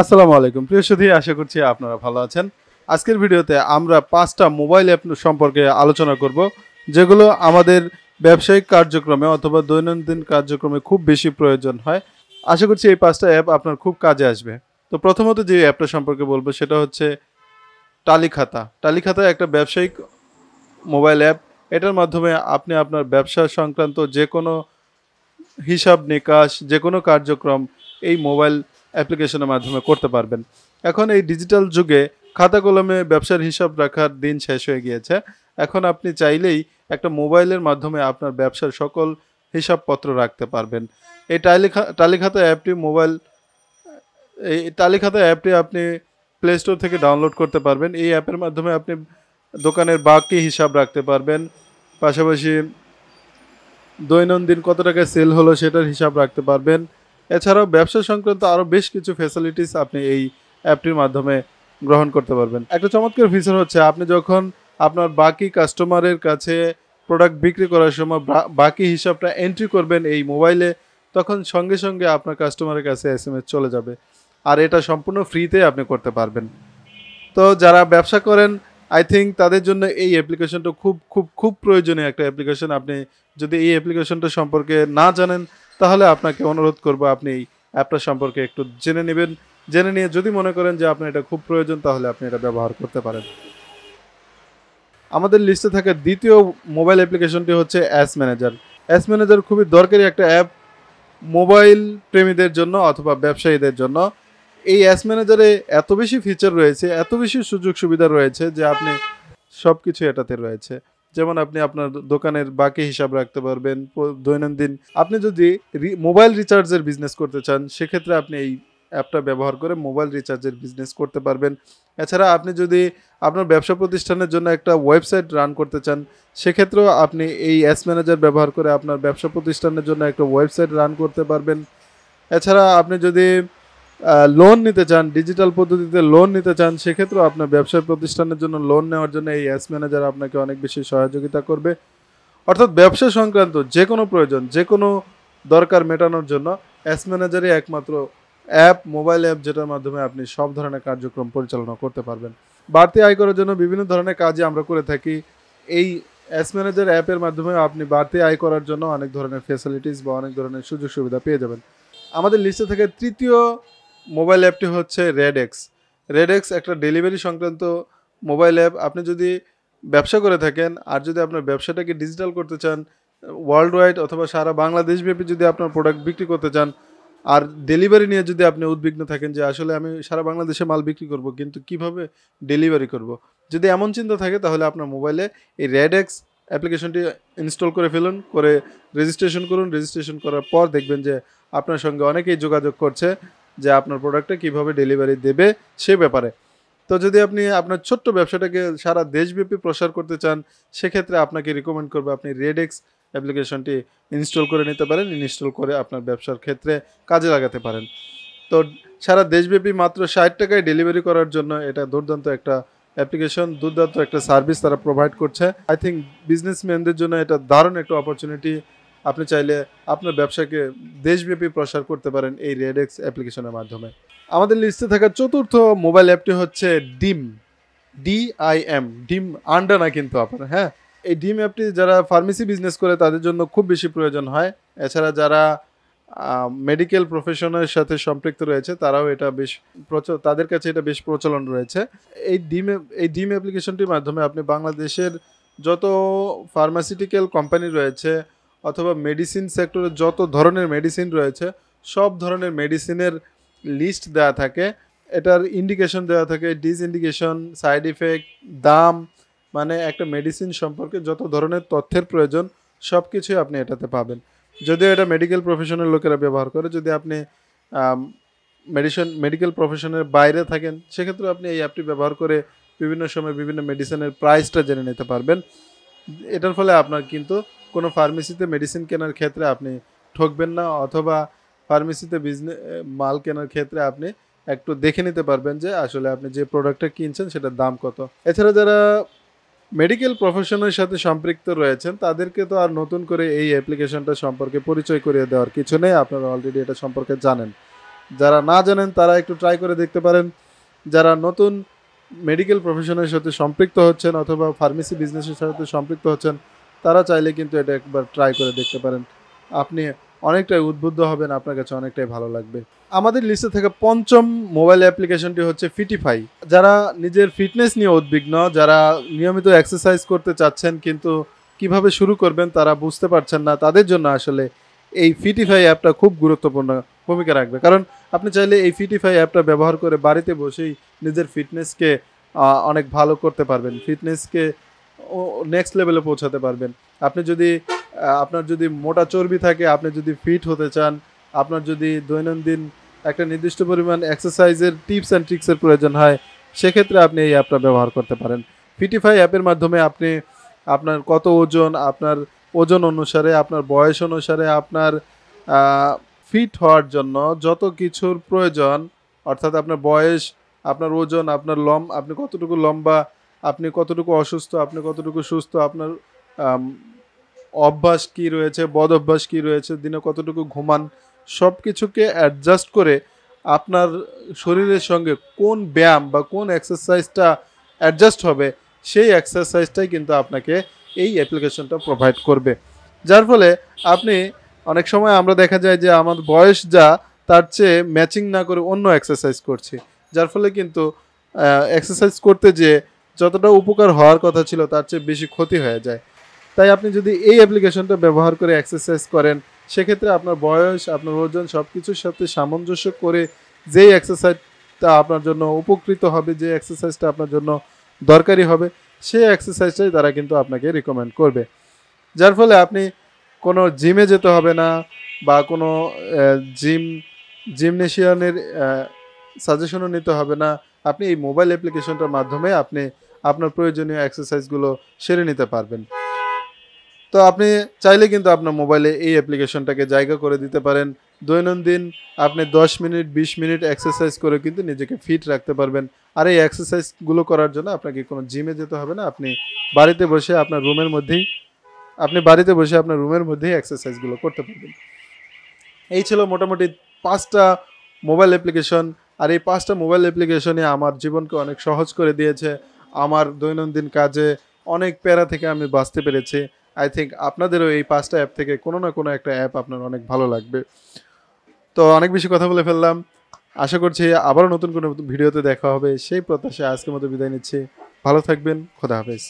আসসালামু আলাইকুম প্রিয় সুধী আশা করছি আপনারা ভালো আছেন আজকের ভিডিওতে আমরা পাঁচটা মোবাইল অ্যাপ সম্পর্কে আলোচনা করব যেগুলো আমাদের ব্যবসায়িক কার্যক্রমে অথবা দৈনন্দিন কার্যক্রমে খুব বেশি প্রয়োজন হয় আশা করছি এই পাঁচটা অ্যাপ আপনার খুব কাজে আসবে তো প্রথমত যে অ্যাপটা সম্পর্কে বলবো সেটা হচ্ছে টালিখাতা টালিখাতা একটা ব্যবসায়িক মোবাইল অ্যাপ এটার মাধ্যমে আপনি আপনার ব্যবসা সংক্রান্ত যে কোনো হিসাব নিকাশ যে কোনো কার্যক্রম এই মোবাইল অ্যাপ্লিকেশনের মাধ্যমে করতে পারবেন এখন এই ডিজিটাল যুগে খাতা কলমে ব্যবসার হিসাব রাখার দিন শেষ হয়ে গিয়েছে এখন আপনি চাইলেই একটা মোবাইলের মাধ্যমে আপনার ব্যবসার সকল হিসাবপত্র রাখতে পারবেন এই টালিখা টালিখাতা অ্যাপটি মোবাইল এই টালিখাতা অ্যাপটি আপনি প্লে স্টোর থেকে ডাউনলোড করতে পারবেন এই অ্যাপের মাধ্যমে আপনি দোকানের বাকি হিসাব রাখতে পারবেন পাশাপাশি দৈনন্দিন কত টাকা সেল হলো সেটার হিসাব রাখতে পারবেন এছাড়াও ব্যবসা সংক্রান্ত আরও বেশ কিছু ফ্যাসিলিটিস আপনি এই অ্যাপটির মাধ্যমে গ্রহণ করতে পারবেন একটা চমৎকার ফিচার হচ্ছে আপনি যখন আপনার বাকি কাস্টমারের কাছে প্রোডাক্ট বিক্রি করার সময় বাকি হিসাবটা এন্ট্রি করবেন এই মোবাইলে তখন সঙ্গে সঙ্গে আপনার কাস্টমারের কাছে এস চলে যাবে আর এটা সম্পূর্ণ ফ্রিতে আপনি করতে পারবেন তো যারা ব্যবসা করেন আই থিঙ্ক তাদের জন্য এই অ্যাপ্লিকেশনটা খুব খুব খুব প্রয়োজনীয় একটা অ্যাপ্লিকেশন আপনি যদি এই অ্যাপ্লিকেশনটা সম্পর্কে না জানেন তাহলে আপনাকে অনুরোধ করব আপনি এই অ্যাপটা সম্পর্কে একটু জেনে নেবেন জেনে নিয়ে যদি মনে করেন যে আপনার এটা খুব প্রয়োজন তাহলে আপনি এটা ব্যবহার করতে পারেন আমাদের লিস্টে থাকা দ্বিতীয় মোবাইল অ্যাপ্লিকেশনটি হচ্ছে অ্যাস ম্যানেজার অ্যাস ম্যানেজার খুবই দরকারি একটা অ্যাপ মোবাইল প্রেমীদের জন্য অথবা ব্যবসায়ীদের জন্য এই অ্যাস ম্যানেজারে এত বেশি ফিচার রয়েছে এত বেশি সুযোগ সুবিধা রয়েছে যে আপনি সব কিছু এটাতে রয়েছে যেমন আপনি আপনার দোকানের বাকি হিসাব রাখতে পারবেন দৈনন্দিন আপনি যদি মোবাইল রিচার্জের বিজনেস করতে চান সেক্ষেত্রে আপনি এই অ্যাপটা ব্যবহার করে মোবাইল রিচার্জের বিজনেস করতে পারবেন এছাড়া আপনি যদি আপনার ব্যবসা প্রতিষ্ঠানের জন্য একটা ওয়েবসাইট রান করতে চান সেক্ষেত্রেও আপনি এই অ্যাস ম্যানেজার ব্যবহার করে আপনার ব্যবসা প্রতিষ্ঠানের জন্য একটা ওয়েবসাইট রান করতে পারবেন এছাড়া আপনি যদি লোন নিতে চান ডিজিটাল পদ্ধতিতে লোন নিতে চান সেক্ষেত্রেও আপনার ব্যবসায় প্রতিষ্ঠানের জন্য লোন নেওয়ার জন্য এই অ্যাস ম্যানেজার আপনাকে অনেক বেশি সহযোগিতা করবে অর্থাৎ ব্যবসা সংক্রান্ত যে কোনো প্রয়োজন যে কোনো দরকার মেটানোর জন্য অ্যাস ম্যানেজারই একমাত্র অ্যাপ মোবাইল অ্যাপ যেটার মাধ্যমে আপনি সব ধরনের কার্যক্রম পরিচালনা করতে পারবেন বাড়তি আয় করার জন্য বিভিন্ন ধরনের কাজই আমরা করে থাকি এই অ্যাস ম্যানেজার অ্যাপের মাধ্যমে আপনি বাড়তি আয় করার জন্য অনেক ধরনের ফেসিলিটিস বা অনেক ধরনের সুযোগ সুবিধা পেয়ে যাবেন আমাদের লিস্টে থেকে তৃতীয় মোবাইল অ্যাপটি হচ্ছে রেড এক্স রেড এক্স একটা ডেলিভারি সংক্রান্ত মোবাইল অ্যাপ আপনি যদি ব্যবসা করে থাকেন আর যদি আপনার ব্যবসাটাকে ডিজিটাল করতে চান ওয়ার্ল্ড ওয়াইড অথবা সারা বাংলাদেশব্যাপী যদি আপনার প্রোডাক্ট বিক্রি করতে চান আর ডেলিভারি নিয়ে যদি আপনি উদ্বিগ্ন থাকেন যে আসলে আমি সারা বাংলাদেশে মাল বিক্রি করব কিন্তু কিভাবে ডেলিভারি করব। যদি এমন চিন্তা থাকে তাহলে আপনার মোবাইলে এই রেড এক্স অ্যাপ্লিকেশনটি ইনস্টল করে ফেলুন করে রেজিস্ট্রেশন করুন রেজিস্ট্রেশন করার পর দেখবেন যে আপনার সঙ্গে অনেকেই যোগাযোগ করছে যে আপনার প্রোডাক্টটা কিভাবে ডেলিভারি দেবে সে ব্যাপারে তো যদি আপনি আপনার ছোট্ট ব্যবসাটাকে সারা দেশব্যাপী প্রসার করতে চান সেক্ষেত্রে আপনাকে রিকমেন্ড করবে আপনি রেডেক্স অ্যাপ্লিকেশনটি ইনস্টল করে নিতে পারেন ইনস্টল করে আপনার ব্যবসার ক্ষেত্রে কাজে লাগাতে পারেন তো সারা দেশব্যাপী মাত্র ষাট টাকায় ডেলিভারি করার জন্য এটা দুর্দান্ত একটা অ্যাপ্লিকেশন দুর্দান্ত একটা সার্ভিস তারা প্রোভাইড করছে আই থিঙ্ক বিজনেসম্যানদের জন্য এটা দারুণ একটা অপরচুনিটি আপনি চাইলে আপনার ব্যবসাকে দেশব্যাপী প্রসার করতে পারেন এই রেডেক্স অ্যাপ্লিকেশনের মাধ্যমে আমাদের লিস্টে থাকা চতুর্থ মোবাইল অ্যাপটি হচ্ছে ডিম ডিআইএম ডিম আন্ডা না কিন্তু আপনার হ্যাঁ এই ডিম অ্যাপটি যারা ফার্মেসি বিজনেস করে তাদের জন্য খুব বেশি প্রয়োজন হয় এছাড়া যারা মেডিকেল প্রফেশনের সাথে সম্পৃক্ত রয়েছে তারাও এটা বেশ তাদের কাছে এটা বেশ প্রচলন রয়েছে এই ডিম এই ডিম অ্যাপ্লিকেশনটির মাধ্যমে আপনি বাংলাদেশের যত ফার্মাসিউটিক্যাল কোম্পানি রয়েছে অথবা মেডিসিন সেক্টরে যত ধরনের মেডিসিন রয়েছে সব ধরনের মেডিসিনের লিস্ট দেওয়া থাকে এটার ইন্ডিকেশন দেওয়া থাকে ইন্ডিকেশন সাইড ইফেক্ট দাম মানে একটা মেডিসিন সম্পর্কে যত ধরনের তথ্যের প্রয়োজন সব কিছুই আপনি এটাতে পাবেন যদিও এটা মেডিকেল প্রফেশনের লোকেরা ব্যবহার করে যদি আপনি মেডিসিন মেডিকেল প্রফেশনের বাইরে থাকেন সেক্ষেত্রে আপনি এই অ্যাপটি ব্যবহার করে বিভিন্ন সময় বিভিন্ন মেডিসিনের প্রাইসটা জেনে নিতে পারবেন এটার ফলে আপনার কিন্তু কোনো ফার্মেসিতে মেডিসিন কেনার ক্ষেত্রে আপনি ঠকবেন না অথবা ফার্মেসিতে বিজনেস মাল কেনার ক্ষেত্রে আপনি একটু দেখে নিতে পারবেন যে আসলে আপনি যে প্রোডাক্টটা কিনছেন সেটার দাম কত এছাড়া যারা মেডিকেল প্রফেশনের সাথে সম্পৃক্ত রয়েছেন তাদেরকে তো আর নতুন করে এই অ্যাপ্লিকেশনটা সম্পর্কে পরিচয় করিয়ে দেওয়ার কিছু নেই আপনারা অলরেডি এটা সম্পর্কে জানেন যারা না জানেন তারা একটু ট্রাই করে দেখতে পারেন যারা নতুন মেডিকেল প্রফেশনের সাথে সম্পৃক্ত হচ্ছেন অথবা ফার্মেসি বিজনেসের সাথে সম্পৃক্ত হচ্ছেন তারা চাইলে কিন্তু এটা একবার ট্রাই করে দেখতে পারেন আপনি অনেকটাই উদ্বুদ্ধ হবেন আপনার কাছে অনেকটাই ভালো লাগবে আমাদের লিস্টে থেকে পঞ্চম মোবাইল অ্যাপ্লিকেশনটি হচ্ছে ফিটিফাই যারা নিজের ফিটনেস নিয়ে উদ্বিগ্ন যারা নিয়মিত এক্সারসাইজ করতে চাচ্ছেন কিন্তু কিভাবে শুরু করবেন তারা বুঝতে পারছেন না তাদের জন্য আসলে এই ফিটিফাই অ্যাপটা খুব গুরুত্বপূর্ণ ভূমিকা রাখবে কারণ আপনি চাইলে এই ফিটিফাই অ্যাপটা ব্যবহার করে বাড়িতে বসেই নিজের ফিটনেসকে অনেক ভালো করতে পারবেন ফিটনেসকে নেক্সট লেভেলে পৌঁছাতে পারবেন আপনি যদি আপনার যদি মোটা চর্বি থাকে আপনি যদি ফিট হতে চান আপনার যদি দৈনন্দিন একটা নির্দিষ্ট পরিমাণ এক্সারসাইজের টিপস অ্যান্ড ট্রিক্সের প্রয়োজন হয় সেক্ষেত্রে আপনি এই অ্যাপটা ব্যবহার করতে পারেন ফিটিফাই অ্যাপের মাধ্যমে আপনি আপনার কত ওজন আপনার ওজন অনুসারে আপনার বয়স অনুসারে আপনার ফিট হওয়ার জন্য যত কিছুর প্রয়োজন অর্থাৎ আপনার বয়স আপনার ওজন আপনার লম আপনি কতটুকু লম্বা আপনি কতটুকু অসুস্থ আপনি কতটুকু সুস্থ আপনার অভ্যাস কি রয়েছে বদ অভ্যাস কী রয়েছে দিনে কতটুকু ঘুমান সব কিছুকে অ্যাডজাস্ট করে আপনার শরীরের সঙ্গে কোন ব্যায়াম বা কোন এক্সারসাইজটা অ্যাডজাস্ট হবে সেই এক্সারসাইজটাই কিন্তু আপনাকে এই অ্যাপ্লিকেশনটা প্রোভাইড করবে যার ফলে আপনি অনেক সময় আমরা দেখা যায় যে আমার বয়স যা তার চেয়ে ম্যাচিং না করে অন্য এক্সারসাইজ করছি যার ফলে কিন্তু এক্সারসাইজ করতে যে যতটা উপকার হওয়ার কথা ছিল তার চেয়ে বেশি ক্ষতি হয়ে যায় তাই আপনি যদি এই অ্যাপ্লিকেশনটা ব্যবহার করে এক্সারসাইজ করেন সেক্ষেত্রে আপনার বয়স আপনার ওজন সব কিছুর সাথে সামঞ্জস্য করে যেই এক্সারসাইজটা আপনার জন্য উপকৃত হবে যে এক্সারসাইজটা আপনার জন্য দরকারি হবে সেই এক্সারসাইজটাই তারা কিন্তু আপনাকে রিকমেন্ড করবে যার ফলে আপনি কোনো জিমে যেতে হবে না বা কোনো জিম জিমনেশিয়ানের সাজেশনও নিতে হবে না আপনি এই মোবাইল অ্যাপ্লিকেশনটার মাধ্যমে আপনি আপনার প্রয়োজনীয় এক্সারসাইজগুলো সেরে নিতে পারবেন তো আপনি চাইলে কিন্তু আপনার মোবাইলে এই অ্যাপ্লিকেশনটাকে জায়গা করে দিতে পারেন দৈনন্দিন আপনি 10 মিনিট 20 মিনিট এক্সারসাইজ করে কিন্তু নিজেকে ফিট রাখতে পারবেন আর এই এক্সারসাইজগুলো করার জন্য আপনাকে কোনো জিমে যেতে হবে না আপনি বাড়িতে বসে আপনার রুমের মধ্যেই আপনি বাড়িতে বসে আপনার রুমের মধ্যেই এক্সারসাইজগুলো করতে পারবেন এই ছিল মোটামুটি পাঁচটা মোবাইল অ্যাপ্লিকেশন আর এই পাঁচটা মোবাইল অ্যাপ্লিকেশনে আমার জীবনকে অনেক সহজ করে দিয়েছে আমার দৈনন্দিন কাজে অনেক প্যারা থেকে আমি বাঁচতে পেরেছি আই থিঙ্ক আপনাদেরও এই পাঁচটা অ্যাপ থেকে কোনো না কোনো একটা অ্যাপ আপনার অনেক ভালো লাগবে তো অনেক বেশি কথা বলে ফেললাম আশা করছি আবারও নতুন কোনো ভিডিওতে দেখা হবে সেই প্রত্যাশায় আজকের মতো বিদায় নিচ্ছি ভালো থাকবেন খোদা হাফেজ